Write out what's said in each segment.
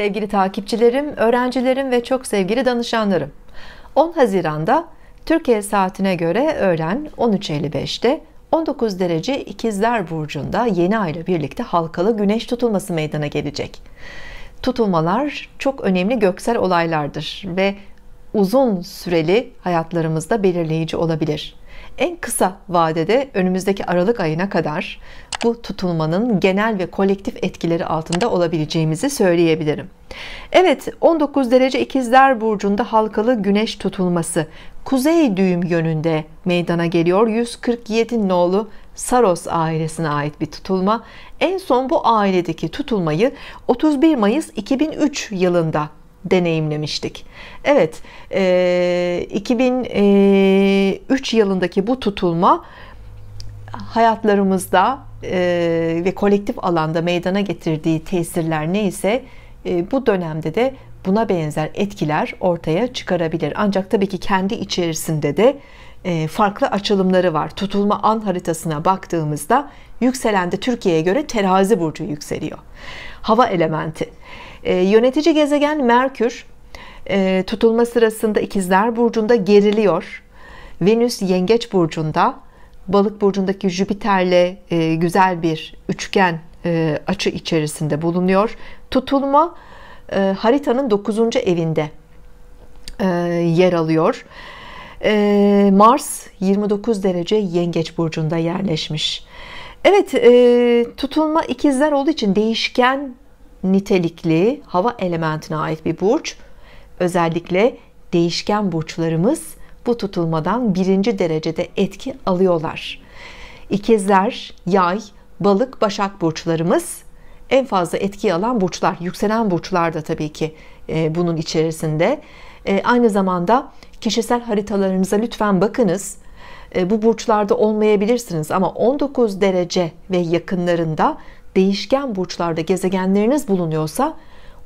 Sevgili takipçilerim, öğrencilerim ve çok sevgili danışanlarım. 10 Haziran'da Türkiye saatine göre öğlen 13.55'te 19 derece İkizler Burcu'nda yeni ayla birlikte halkalı güneş tutulması meydana gelecek. Tutulmalar çok önemli göksel olaylardır ve uzun süreli hayatlarımızda belirleyici olabilir. En kısa vadede önümüzdeki Aralık ayına kadar bu tutulmanın genel ve kolektif etkileri altında olabileceğimizi söyleyebilirim. Evet 19 derece ikizler burcunda halkalı güneş tutulması kuzey düğüm yönünde meydana geliyor 147 nolu Saros ailesine ait bir tutulma en son bu ailedeki tutulmayı 31 Mayıs 2003 yılında deneyimlemiştik. Evet, 2003 yılındaki bu tutulma hayatlarımızda e, ve kolektif alanda meydana getirdiği tesirler neyse e, bu dönemde de buna benzer etkiler ortaya çıkarabilir. Ancak tabii ki kendi içerisinde de e, farklı açılımları var. Tutulma an haritasına baktığımızda yükselende Türkiye'ye göre terazi burcu yükseliyor. Hava elementi. E, yönetici gezegen Merkür e, tutulma sırasında ikizler burcunda geriliyor. Venüs yengeç burcunda Balık burcundaki Jüpiter'le e, güzel bir üçgen e, açı içerisinde bulunuyor. Tutulma e, haritanın 9. evinde e, yer alıyor. E, Mars 29 derece Yengeç burcunda yerleşmiş. Evet, e, tutulma ikizler olduğu için değişken nitelikli hava elementine ait bir burç. Özellikle değişken burçlarımız bu tutulmadan birinci derecede etki alıyorlar. İkizler, yay, balık, başak burçlarımız en fazla etki alan burçlar. Yükselen burçlar da tabii ki e, bunun içerisinde. E, aynı zamanda kişisel haritalarınıza lütfen bakınız. E, bu burçlarda olmayabilirsiniz ama 19 derece ve yakınlarında değişken burçlarda gezegenleriniz bulunuyorsa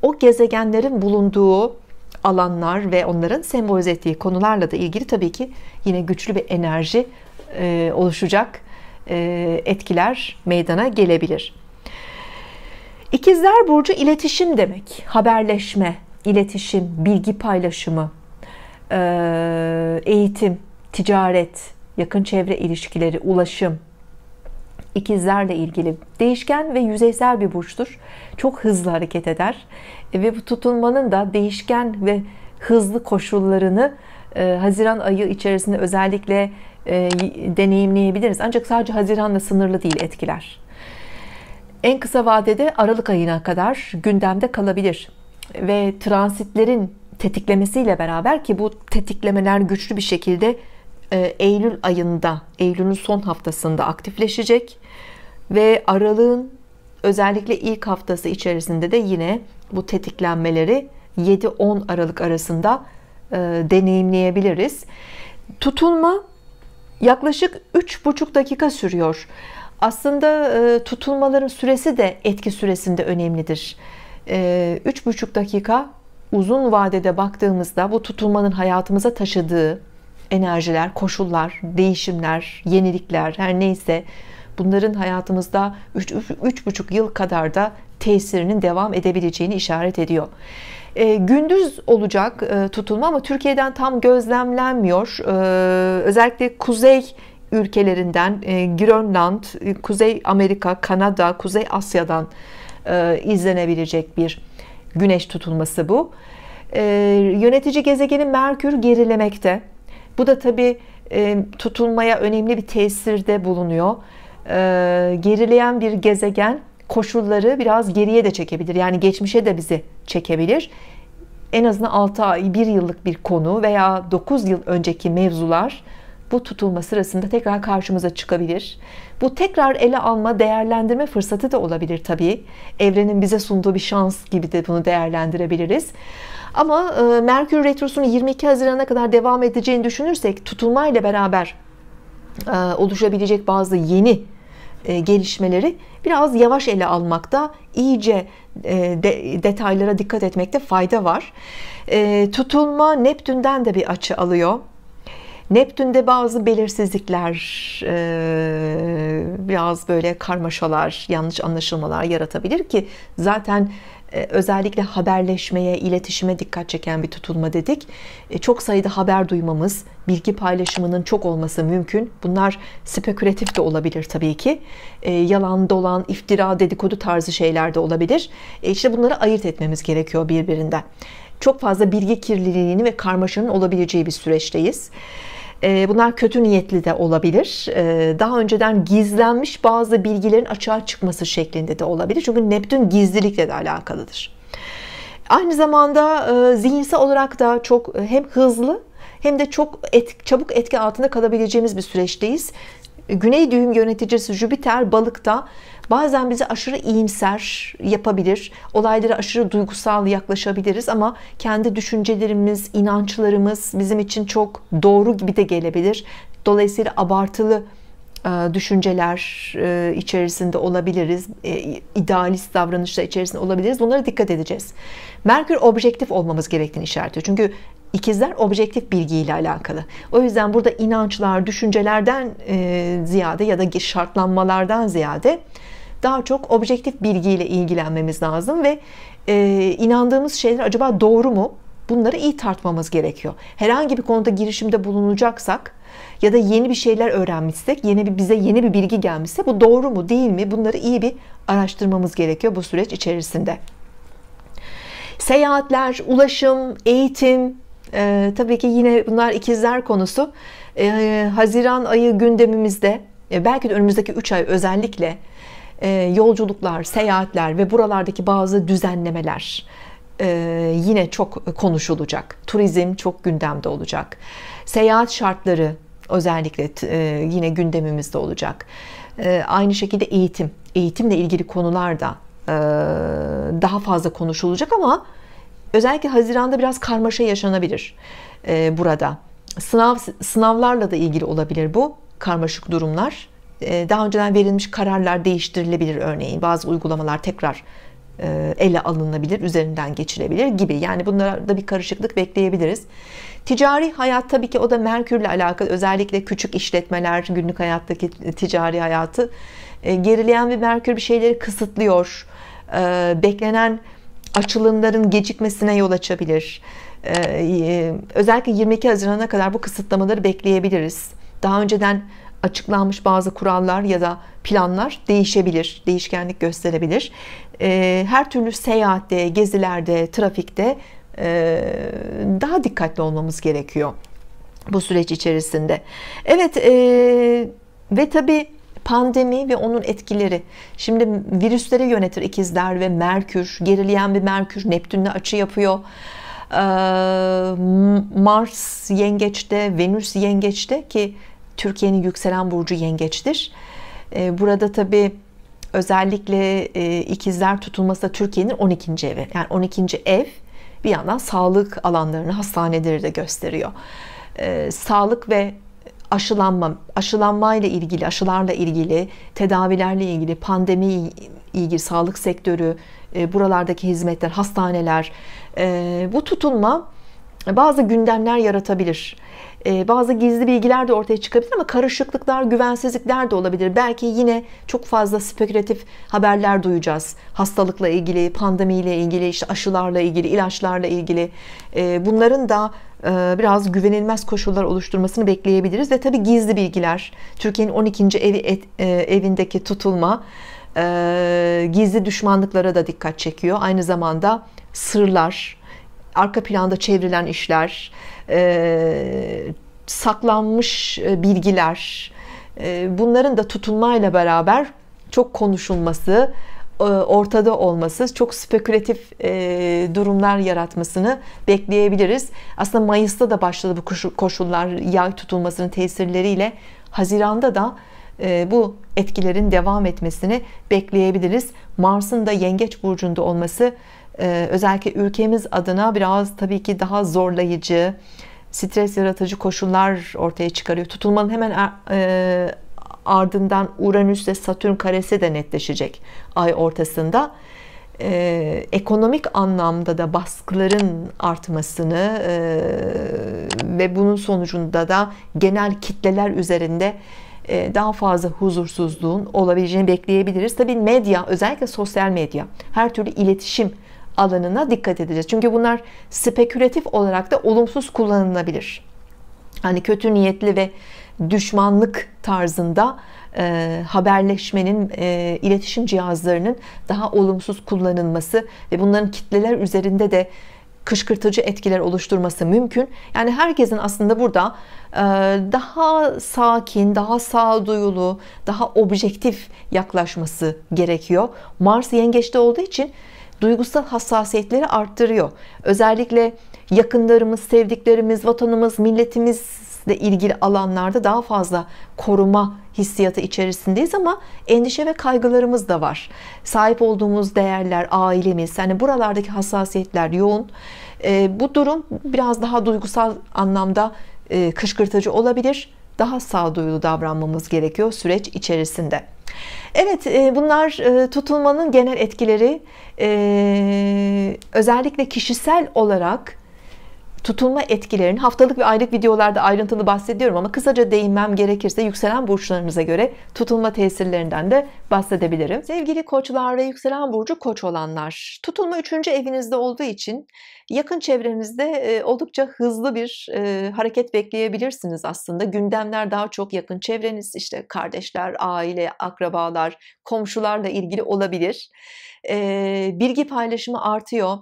o gezegenlerin bulunduğu alanlar ve onların sembolize ettiği konularla da ilgili tabii ki yine güçlü bir enerji e, oluşacak e, etkiler meydana gelebilir. İkizler burcu iletişim demek, haberleşme, iletişim, bilgi paylaşımı, e, eğitim, ticaret, yakın çevre ilişkileri, ulaşım, ikizlerle ilgili değişken ve yüzeysel bir burçtur. Çok hızlı hareket eder e, ve bu tutulmanın da değişken ve hızlı koşullarını e, Haziran ayı içerisinde özellikle e, deneyimleyebiliriz. Ancak sadece Haziran'la sınırlı değil etkiler. En kısa vadede Aralık ayına kadar gündemde kalabilir ve transitlerin tetiklemesiyle beraber ki bu tetiklemeler güçlü bir şekilde e, Eylül ayında, Eylül'ün son haftasında aktifleşecek ve aralığın özellikle ilk haftası içerisinde de yine bu tetiklenmeleri 7-10 Aralık arasında e, deneyimleyebiliriz. Tutulma yaklaşık 3,5 dakika sürüyor. Aslında e, tutulmaların süresi de etki süresinde önemlidir. E, 3,5 dakika uzun vadede baktığımızda bu tutulmanın hayatımıza taşıdığı enerjiler, koşullar, değişimler, yenilikler her neyse bunların hayatımızda 3-3,5 yıl kadar da tesirinin devam edebileceğini işaret ediyor. E, gündüz olacak e, tutulma ama Türkiye'den tam gözlemlenmiyor. E, özellikle kuzey ülkelerinden e, Grönland, e, Kuzey Amerika, Kanada, Kuzey Asya'dan e, izlenebilecek bir güneş tutulması bu. E, yönetici gezegenin Merkür gerilemekte. Bu da tabi e, tutulmaya önemli bir tesirde bulunuyor. E, gerileyen bir gezegen koşulları biraz geriye de çekebilir. Yani geçmişe de bizi çekebilir. En azından 6 ay, 1 yıllık bir konu veya 9 yıl önceki mevzular bu tutulma sırasında tekrar karşımıza çıkabilir. Bu tekrar ele alma, değerlendirme fırsatı da olabilir tabii. Evrenin bize sunduğu bir şans gibi de bunu değerlendirebiliriz. Ama e, Merkür Retrosu'nun 22 Haziran'a kadar devam edeceğini düşünürsek tutulmayla beraber e, oluşabilecek bazı yeni e, gelişmeleri biraz yavaş ele almakta, iyice e, de, detaylara dikkat etmekte fayda var. E, tutulma Neptün'den de bir açı alıyor. Neptün'de bazı belirsizlikler, e, biraz böyle karmaşalar, yanlış anlaşılmalar yaratabilir ki zaten e, özellikle haberleşmeye, iletişime dikkat çeken bir tutulma dedik. E, çok sayıda haber duymamız, bilgi paylaşımının çok olması mümkün. Bunlar spekülatif de olabilir tabii ki. E, yalan, dolan, iftira, dedikodu tarzı şeyler de olabilir. İşte bunları ayırt etmemiz gerekiyor birbirinden. Çok fazla bilgi kirliliğini ve karmaşanın olabileceği bir süreçteyiz. Ee, bunlar kötü niyetli de olabilir. Ee, daha önceden gizlenmiş bazı bilgilerin açığa çıkması şeklinde de olabilir. Çünkü Neptün gizlilikle de alakalıdır. Aynı zamanda e, zihinsel olarak da çok e, hem hızlı hem de çok et, çabuk etki altında kalabileceğimiz bir süreçteyiz. Güney düğüm yöneticisi Jüpiter balıkta Bazen bizi aşırı iyimser yapabilir. Olaylara aşırı duygusal yaklaşabiliriz ama kendi düşüncelerimiz, inançlarımız bizim için çok doğru gibi de gelebilir. Dolayısıyla abartılı e, düşünceler e, içerisinde olabiliriz. E, idealist davranışlar içerisinde olabiliriz. Bunlara dikkat edeceğiz. Merkür objektif olmamız gerektiğini işaretliyor. Çünkü ikizler objektif bilgiyle alakalı. O yüzden burada inançlar, düşüncelerden ziyade ya da şartlanmalardan ziyade daha çok objektif bilgiyle ilgilenmemiz lazım ve inandığımız şeyler acaba doğru mu? Bunları iyi tartmamız gerekiyor. Herhangi bir konuda girişimde bulunacaksak ya da yeni bir şeyler öğrenmişsek, yeni bir bize yeni bir bilgi gelmişse bu doğru mu, değil mi? Bunları iyi bir araştırmamız gerekiyor bu süreç içerisinde. Seyahatler, ulaşım, eğitim, e, tabii ki yine bunlar ikizler konusu. E, Haziran ayı gündemimizde, e, belki de önümüzdeki 3 ay özellikle e, yolculuklar, seyahatler ve buralardaki bazı düzenlemeler, ee, yine çok konuşulacak. Turizm çok gündemde olacak. Seyahat şartları, Özellikle e, yine gündemimizde olacak. E, aynı şekilde eğitim, eğitimle ilgili konular da e, daha fazla konuşulacak ama özellikle Haziran'da biraz karmaşa yaşanabilir burada. Sınav sınavlarla da ilgili olabilir bu karmaşık durumlar. daha önceden verilmiş kararlar değiştirilebilir örneğin. Bazı uygulamalar tekrar ele alınabilir, üzerinden geçilebilir gibi. Yani bunlarda bir karışıklık bekleyebiliriz. Ticari hayat tabii ki o da Merkür'le alakalı özellikle küçük işletmeler günlük hayattaki e, ticari hayatı e, gerileyen bir Merkür bir şeyleri kısıtlıyor. E, beklenen açılımların gecikmesine yol açabilir. Özellikle 22 Haziran'a kadar bu kısıtlamaları bekleyebiliriz. Daha önceden açıklanmış bazı kurallar ya da planlar değişebilir, değişkenlik gösterebilir. Her türlü seyahatte, gezilerde, trafikte e, daha dikkatli olmamız gerekiyor bu süreç içerisinde. Evet e, ve tabi pandemi ve onun etkileri. Şimdi virüsleri yönetir ikizler ve Merkür, gerileyen bir Merkür Neptünle açı yapıyor. Ee, Mars yengeçte, Venüs yengeçte ki Türkiye'nin yükselen burcu yengeçtir. Ee, burada tabi özellikle e, ikizler tutulması da Türkiye'nin 12. evi. Yani 12. ev bir yandan sağlık alanlarını hastaneleri de gösteriyor. E, sağlık ve aşılanma, aşılanmayla ilgili, aşılarla ilgili, tedavilerle ilgili, pandemi ilgili sağlık sektörü, e, buralardaki hizmetler, hastaneler, e, bu tutulma bazı gündemler yaratabilir. Ee, bazı gizli bilgiler de ortaya çıkabilir ama karışıklıklar, güvensizlikler de olabilir. Belki yine çok fazla spekülatif haberler duyacağız. Hastalıkla ilgili, pandemiyle ilgili, işte aşılarla ilgili, ilaçlarla ilgili. Ee, bunların da e, biraz güvenilmez koşullar oluşturmasını bekleyebiliriz ve tabii gizli bilgiler. Türkiye'nin 12. evi et, e, evindeki tutulma e, gizli düşmanlıklara da dikkat çekiyor. Aynı zamanda sırlar, arka planda çevrilen işler, e, saklanmış e, bilgiler, e, bunların da tutulmayla beraber çok konuşulması, e, ortada olması, çok spekülatif e, durumlar yaratmasını bekleyebiliriz. Aslında Mayıs'ta da başladı bu koşullar yay tutulmasının tesirleriyle. Haziran'da da bu etkilerin devam etmesini bekleyebiliriz. Mars'ın da Yengeç Burcu'nda olması ee, özellikle ülkemiz adına biraz tabii ki daha zorlayıcı, stres yaratıcı koşullar ortaya çıkarıyor. Tutulmanın hemen er, e, ardından Uranüs ve Satürn karesi de netleşecek ay ortasında. Ee, ekonomik anlamda da baskıların artmasını e, ve bunun sonucunda da genel kitleler üzerinde e, daha fazla huzursuzluğun olabileceğini bekleyebiliriz. Tabii medya, özellikle sosyal medya, her türlü iletişim alanına dikkat edeceğiz. Çünkü bunlar spekülatif olarak da olumsuz kullanılabilir. Hani kötü niyetli ve düşmanlık tarzında e, haberleşmenin, e, iletişim cihazlarının daha olumsuz kullanılması ve bunların kitleler üzerinde de kışkırtıcı etkiler oluşturması mümkün. Yani herkesin aslında burada e, daha sakin, daha sağduyulu, daha objektif yaklaşması gerekiyor. Mars yengeçte olduğu için duygusal hassasiyetleri arttırıyor. Özellikle yakınlarımız, sevdiklerimiz, vatanımız, milletimizle ilgili alanlarda daha fazla koruma hissiyatı içerisindeyiz ama endişe ve kaygılarımız da var. Sahip olduğumuz değerler, ailemiz, yani buralardaki hassasiyetler yoğun. E, bu durum biraz daha duygusal anlamda e, kışkırtıcı olabilir. Daha sağduyulu davranmamız gerekiyor süreç içerisinde. Evet e, bunlar e, tutulmanın genel etkileri e, özellikle kişisel olarak tutulma etkilerini haftalık ve aylık videolarda ayrıntılı bahsediyorum ama kısaca değinmem gerekirse yükselen burçlarımıza göre tutulma tesirlerinden de bahsedebilirim. Sevgili koçlar ve yükselen burcu koç olanlar tutulma 3. evinizde olduğu için yakın çevrenizde e, oldukça hızlı bir e, hareket bekleyebilirsiniz aslında. Gündemler daha çok yakın çevreniz işte kardeşler, aile, akrabalar, komşularla ilgili olabilir. E, bilgi paylaşımı artıyor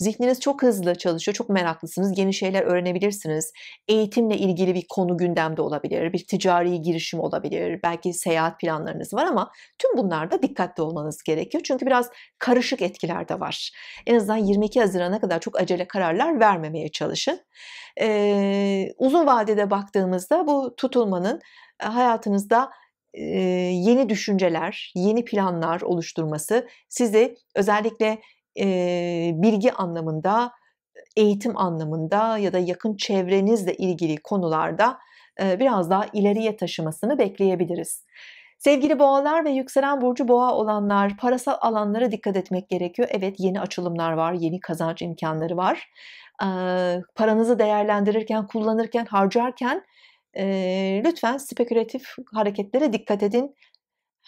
Zihniniz çok hızlı çalışıyor, çok meraklısınız, yeni şeyler öğrenebilirsiniz. Eğitimle ilgili bir konu gündemde olabilir, bir ticari girişim olabilir, belki seyahat planlarınız var ama tüm bunlarda dikkatli olmanız gerekiyor. Çünkü biraz karışık etkiler de var. En azından 22 Haziran'a kadar çok acele kararlar vermemeye çalışın. Ee, uzun vadede baktığımızda bu tutulmanın e, hayatınızda yeni düşünceler, yeni planlar oluşturması sizi özellikle e, bilgi anlamında, eğitim anlamında ya da yakın çevrenizle ilgili konularda e, biraz daha ileriye taşımasını bekleyebiliriz. Sevgili boğalar ve yükselen burcu boğa olanlar parasal alanlara dikkat etmek gerekiyor. Evet yeni açılımlar var, yeni kazanç imkanları var. E, paranızı değerlendirirken, kullanırken, harcarken e, lütfen spekülatif hareketlere dikkat edin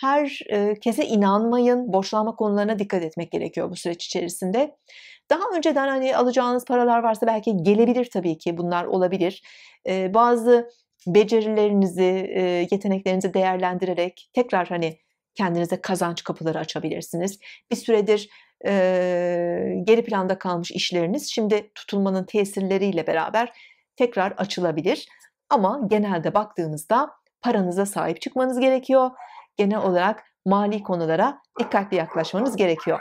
her kese inanmayın. Borçlanma konularına dikkat etmek gerekiyor bu süreç içerisinde. Daha önceden hani alacağınız paralar varsa belki gelebilir tabii ki bunlar olabilir. Bazı becerilerinizi, yeteneklerinizi değerlendirerek tekrar hani kendinize kazanç kapıları açabilirsiniz. Bir süredir e, geri planda kalmış işleriniz şimdi tutulmanın tesirleriyle beraber tekrar açılabilir. Ama genelde baktığımızda paranıza sahip çıkmanız gerekiyor genel olarak mali konulara dikkatli yaklaşmanız gerekiyor.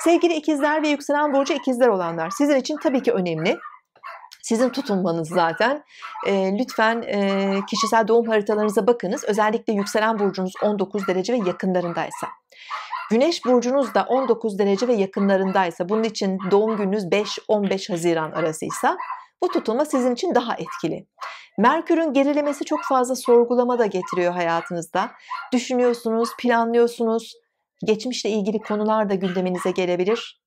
Sevgili ikizler ve yükselen burcu ikizler olanlar sizin için tabii ki önemli. Sizin tutunmanız zaten. E, lütfen e, kişisel doğum haritalarınıza bakınız. Özellikle yükselen burcunuz 19 derece ve yakınlarındaysa. Güneş burcunuz da 19 derece ve yakınlarındaysa, bunun için doğum gününüz 5-15 Haziran arasıysa bu tutulma sizin için daha etkili. Merkür'ün gerilemesi çok fazla sorgulama da getiriyor hayatınızda. Düşünüyorsunuz, planlıyorsunuz. Geçmişle ilgili konular da gündeminize gelebilir.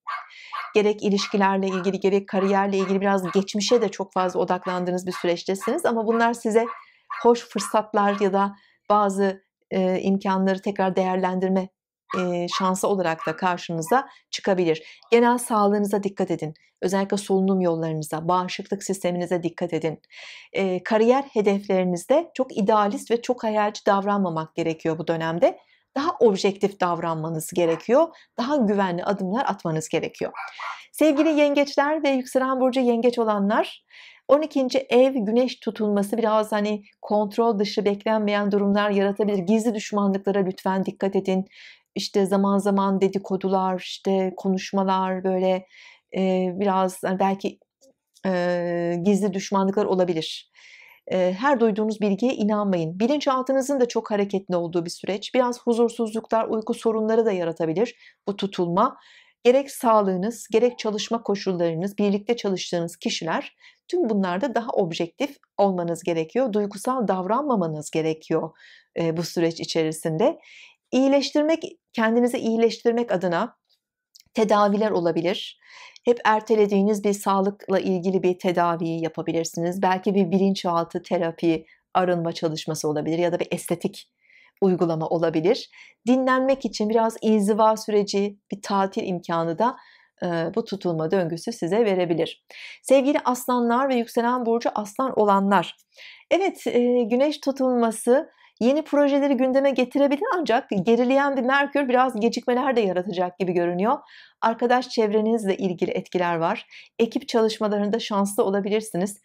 Gerek ilişkilerle ilgili, gerek kariyerle ilgili biraz geçmişe de çok fazla odaklandığınız bir süreçtesiniz. Ama bunlar size hoş fırsatlar ya da bazı e, imkanları tekrar değerlendirme e, şansı olarak da karşınıza çıkabilir. Genel sağlığınıza dikkat edin. Özellikle solunum yollarınıza, bağışıklık sisteminize dikkat edin. E, kariyer hedeflerinizde çok idealist ve çok hayalci davranmamak gerekiyor bu dönemde daha objektif davranmanız gerekiyor. Daha güvenli adımlar atmanız gerekiyor. Sevgili yengeçler ve yükselen burcu yengeç olanlar 12. ev güneş tutulması biraz hani kontrol dışı beklenmeyen durumlar yaratabilir. Gizli düşmanlıklara lütfen dikkat edin işte zaman zaman dedikodular, işte konuşmalar böyle e, biraz yani belki e, gizli düşmanlıklar olabilir. E, her duyduğunuz bilgiye inanmayın. Bilinçaltınızın da çok hareketli olduğu bir süreç. Biraz huzursuzluklar, uyku sorunları da yaratabilir bu tutulma. Gerek sağlığınız, gerek çalışma koşullarınız, birlikte çalıştığınız kişiler tüm bunlarda daha objektif olmanız gerekiyor. Duygusal davranmamanız gerekiyor e, bu süreç içerisinde. İyileştirmek, kendinizi iyileştirmek adına tedaviler olabilir. Hep ertelediğiniz bir sağlıkla ilgili bir tedaviyi yapabilirsiniz. Belki bir bilinçaltı terapi, arınma çalışması olabilir ya da bir estetik uygulama olabilir. Dinlenmek için biraz inziva süreci, bir tatil imkanı da bu tutulma döngüsü size verebilir. Sevgili aslanlar ve yükselen burcu aslan olanlar. Evet güneş tutulması yeni projeleri gündeme getirebilir ancak gerileyen bir Merkür biraz gecikmeler de yaratacak gibi görünüyor. Arkadaş çevrenizle ilgili etkiler var. Ekip çalışmalarında şanslı olabilirsiniz.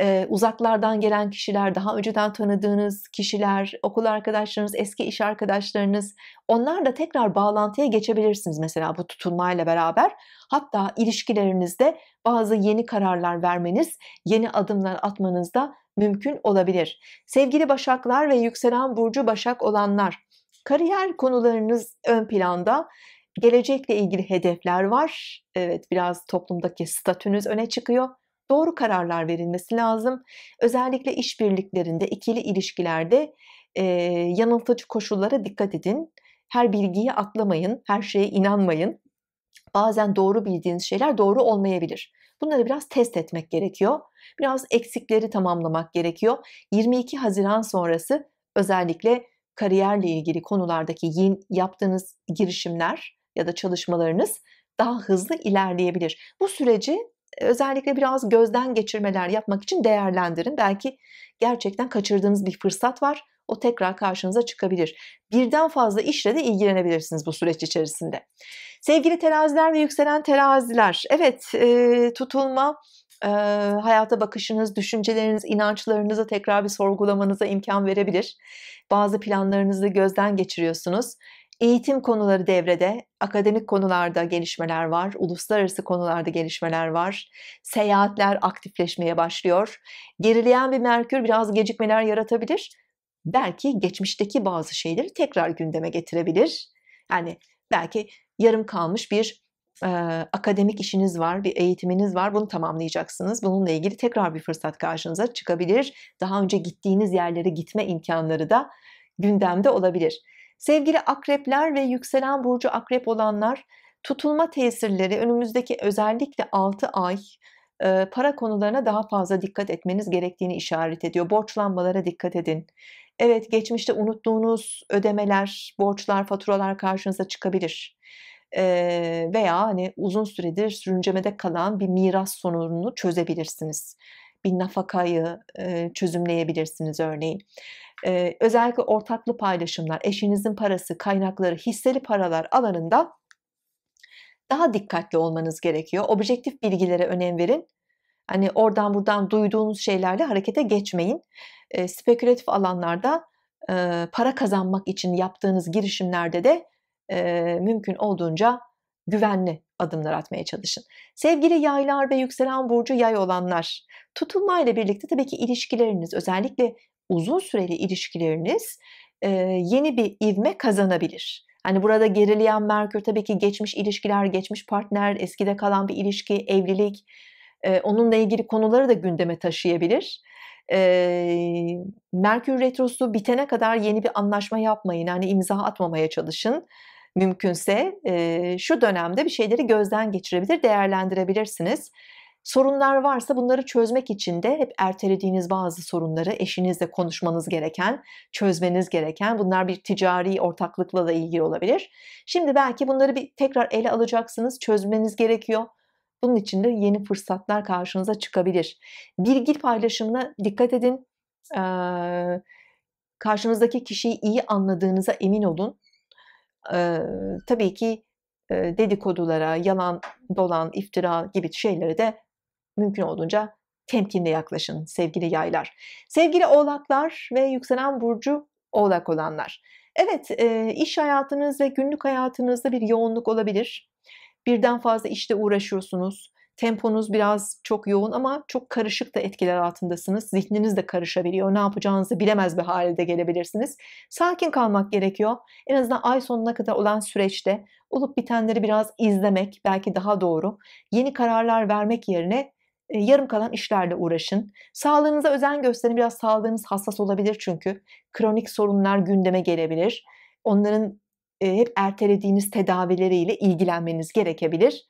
Ee, uzaklardan gelen kişiler, daha önceden tanıdığınız kişiler, okul arkadaşlarınız, eski iş arkadaşlarınız onlarla tekrar bağlantıya geçebilirsiniz mesela bu tutunmayla beraber. Hatta ilişkilerinizde bazı yeni kararlar vermeniz, yeni adımlar atmanızda mümkün olabilir. Sevgili Başaklar ve yükselen burcu Başak olanlar, kariyer konularınız ön planda. Gelecekle ilgili hedefler var. Evet, biraz toplumdaki statünüz öne çıkıyor. Doğru kararlar verilmesi lazım. Özellikle işbirliklerinde, ikili ilişkilerde e, yanıltıcı koşullara dikkat edin. Her bilgiyi atlamayın, her şeye inanmayın. Bazen doğru bildiğiniz şeyler doğru olmayabilir. Bunları biraz test etmek gerekiyor. Biraz eksikleri tamamlamak gerekiyor. 22 Haziran sonrası özellikle kariyerle ilgili konulardaki yaptığınız girişimler ya da çalışmalarınız daha hızlı ilerleyebilir. Bu süreci e, özellikle biraz gözden geçirmeler yapmak için değerlendirin. Belki gerçekten kaçırdığınız bir fırsat var o tekrar karşınıza çıkabilir. Birden fazla işle de ilgilenebilirsiniz bu süreç içerisinde. Sevgili teraziler ve yükselen teraziler, evet e, tutulma e, hayata bakışınız, düşünceleriniz, inançlarınızı tekrar bir sorgulamanıza imkan verebilir. Bazı planlarınızı gözden geçiriyorsunuz. Eğitim konuları devrede, akademik konularda gelişmeler var, uluslararası konularda gelişmeler var. Seyahatler aktifleşmeye başlıyor. Gerileyen bir Merkür biraz gecikmeler yaratabilir belki geçmişteki bazı şeyleri tekrar gündeme getirebilir. Yani belki yarım kalmış bir e, akademik işiniz var, bir eğitiminiz var. Bunu tamamlayacaksınız. Bununla ilgili tekrar bir fırsat karşınıza çıkabilir. Daha önce gittiğiniz yerlere gitme imkanları da gündemde olabilir. Sevgili akrepler ve yükselen burcu akrep olanlar tutulma tesirleri önümüzdeki özellikle 6 ay para konularına daha fazla dikkat etmeniz gerektiğini işaret ediyor. Borçlanmalara dikkat edin. Evet, geçmişte unuttuğunuz ödemeler, borçlar, faturalar karşınıza çıkabilir. Veya hani uzun süredir sürüncemede kalan bir miras sorununu çözebilirsiniz. Bir nafakayı çözümleyebilirsiniz örneğin. Özellikle ortaklı paylaşımlar, eşinizin parası, kaynakları, hisseli paralar alanında daha dikkatli olmanız gerekiyor. Objektif bilgilere önem verin. Hani oradan buradan duyduğunuz şeylerle harekete geçmeyin. E, spekülatif alanlarda e, para kazanmak için yaptığınız girişimlerde de e, mümkün olduğunca güvenli adımlar atmaya çalışın. Sevgili yaylar ve yükselen burcu yay olanlar, tutulma ile birlikte tabii ki ilişkileriniz, özellikle uzun süreli ilişkileriniz e, yeni bir ivme kazanabilir. Hani burada gerileyen Merkür tabii ki geçmiş ilişkiler, geçmiş partner, eskide kalan bir ilişki, evlilik, e, onunla ilgili konuları da gündeme taşıyabilir. E, Merkür Retrosu bitene kadar yeni bir anlaşma yapmayın. hani imza atmamaya çalışın mümkünse. E, şu dönemde bir şeyleri gözden geçirebilir, değerlendirebilirsiniz. Sorunlar varsa bunları çözmek için de hep ertelediğiniz bazı sorunları eşinizle konuşmanız gereken, çözmeniz gereken bunlar bir ticari ortaklıkla da ilgili olabilir. Şimdi belki bunları bir tekrar ele alacaksınız, çözmeniz gerekiyor. Bunun için de yeni fırsatlar karşınıza çıkabilir. Bilgi paylaşımına dikkat edin. Ee, karşınızdaki kişiyi iyi anladığınıza emin olun. Ee, tabii ki dedikodulara, yalan, dolan, iftira gibi şeyleri de mümkün olduğunca temkinli yaklaşın sevgili yaylar. Sevgili oğlaklar ve yükselen burcu oğlak olanlar. Evet e, iş hayatınız ve günlük hayatınızda bir yoğunluk olabilir. Birden fazla işte uğraşıyorsunuz. Temponuz biraz çok yoğun ama çok karışık da etkiler altındasınız. Zihniniz de karışabiliyor. Ne yapacağınızı bilemez bir halde gelebilirsiniz. Sakin kalmak gerekiyor. En azından ay sonuna kadar olan süreçte olup bitenleri biraz izlemek belki daha doğru. Yeni kararlar vermek yerine yarım kalan işlerle uğraşın. Sağlığınıza özen gösterin. Biraz sağlığınız hassas olabilir çünkü. Kronik sorunlar gündeme gelebilir. Onların hep ertelediğiniz tedavileriyle ilgilenmeniz gerekebilir.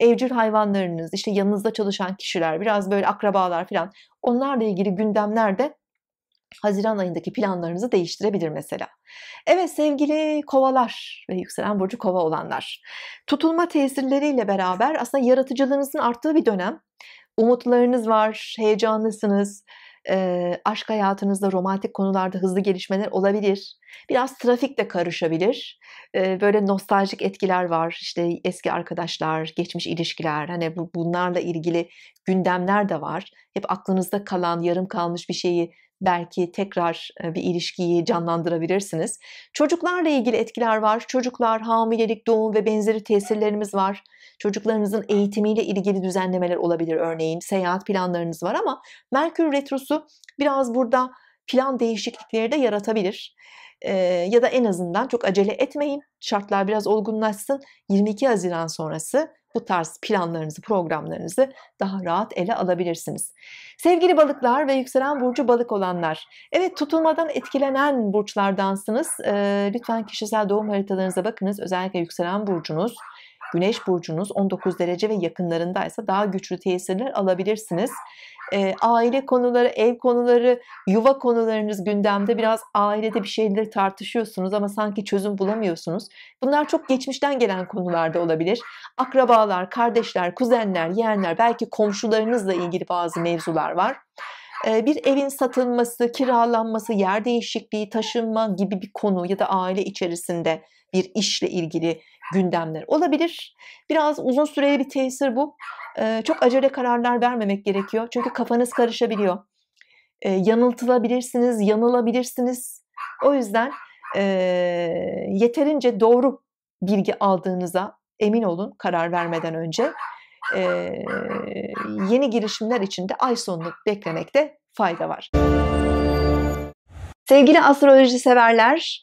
evcil hayvanlarınız, işte yanınızda çalışan kişiler, biraz böyle akrabalar falan onlarla ilgili gündemler de Haziran ayındaki planlarınızı değiştirebilir mesela. Evet sevgili kovalar ve yükselen burcu kova olanlar. Tutulma tesirleriyle beraber aslında yaratıcılığınızın arttığı bir dönem. Umutlarınız var, heyecanlısınız. E, aşk hayatınızda romantik konularda hızlı gelişmeler olabilir. Biraz trafik de karışabilir. E, böyle nostaljik etkiler var. İşte eski arkadaşlar, geçmiş ilişkiler, hani bu, bunlarla ilgili gündemler de var. Hep aklınızda kalan, yarım kalmış bir şeyi belki tekrar e, bir ilişkiyi canlandırabilirsiniz. Çocuklarla ilgili etkiler var. Çocuklar, hamilelik, doğum ve benzeri tesirlerimiz var. Çocuklarınızın eğitimiyle ilgili düzenlemeler olabilir örneğin. Seyahat planlarınız var ama Merkür Retrosu biraz burada plan değişiklikleri de yaratabilir ya da en azından çok acele etmeyin. Şartlar biraz olgunlaşsın. 22 Haziran sonrası bu tarz planlarınızı, programlarınızı daha rahat ele alabilirsiniz. Sevgili balıklar ve yükselen burcu balık olanlar. Evet tutulmadan etkilenen burçlardansınız. E, lütfen kişisel doğum haritalarınıza bakınız. Özellikle yükselen burcunuz Güneş burcunuz 19 derece ve yakınlarındaysa daha güçlü tesirler alabilirsiniz. E, aile konuları, ev konuları, yuva konularınız gündemde. Biraz ailede bir şeyleri tartışıyorsunuz ama sanki çözüm bulamıyorsunuz. Bunlar çok geçmişten gelen konularda olabilir. Akrabalar, kardeşler, kuzenler, yeğenler, belki komşularınızla ilgili bazı mevzular var bir evin satılması, kiralanması, yer değişikliği, taşınma gibi bir konu ya da aile içerisinde bir işle ilgili gündemler olabilir. Biraz uzun süreli bir tesir bu. çok acele kararlar vermemek gerekiyor. Çünkü kafanız karışabiliyor. yanıltılabilirsiniz, yanılabilirsiniz. O yüzden yeterince doğru bilgi aldığınıza emin olun karar vermeden önce. E, yeni girişimler için de ay sonunu beklemekte fayda var. Sevgili astroloji severler,